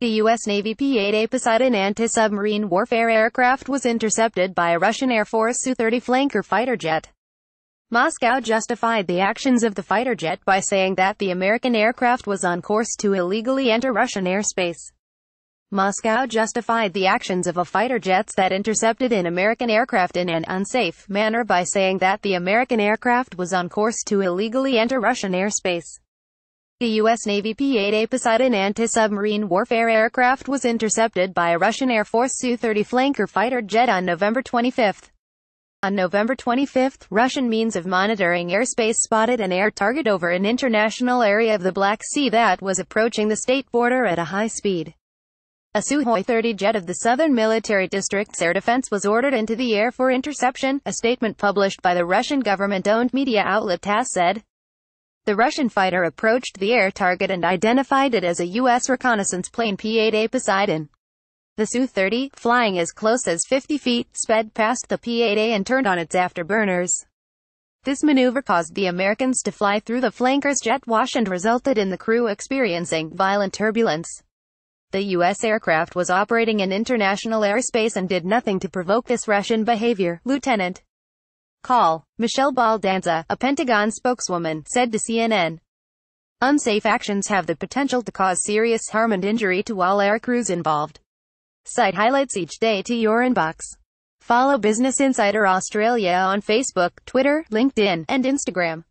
The U.S. Navy P-8A Poseidon anti-submarine warfare aircraft was intercepted by a Russian Air Force Su-30 flanker fighter jet. Moscow justified the actions of the fighter jet by saying that the American aircraft was on course to illegally enter Russian airspace. Moscow justified the actions of a fighter jets that intercepted an American aircraft in an unsafe manner by saying that the American aircraft was on course to illegally enter Russian airspace. The U.S. Navy P-8A Poseidon anti-submarine warfare aircraft was intercepted by a Russian Air Force Su-30 flanker fighter jet on November 25. On November 25, Russian means of monitoring airspace spotted an air target over an international area of the Black Sea that was approaching the state border at a high speed. A Suhoi 30 jet of the Southern Military District's air defense was ordered into the air for interception, a statement published by the Russian government-owned media outlet TASS said. The Russian fighter approached the air target and identified it as a U.S. reconnaissance plane P-8A Poseidon. The Su-30, flying as close as 50 feet, sped past the P-8A and turned on its afterburners. This maneuver caused the Americans to fly through the flanker's jet wash and resulted in the crew experiencing violent turbulence. The U.S. aircraft was operating in international airspace and did nothing to provoke this Russian behavior, Lieutenant call. Michelle Baldanza, a Pentagon spokeswoman, said to CNN. Unsafe actions have the potential to cause serious harm and injury to all air crews involved. Site highlights each day to your inbox. Follow Business Insider Australia on Facebook, Twitter, LinkedIn, and Instagram.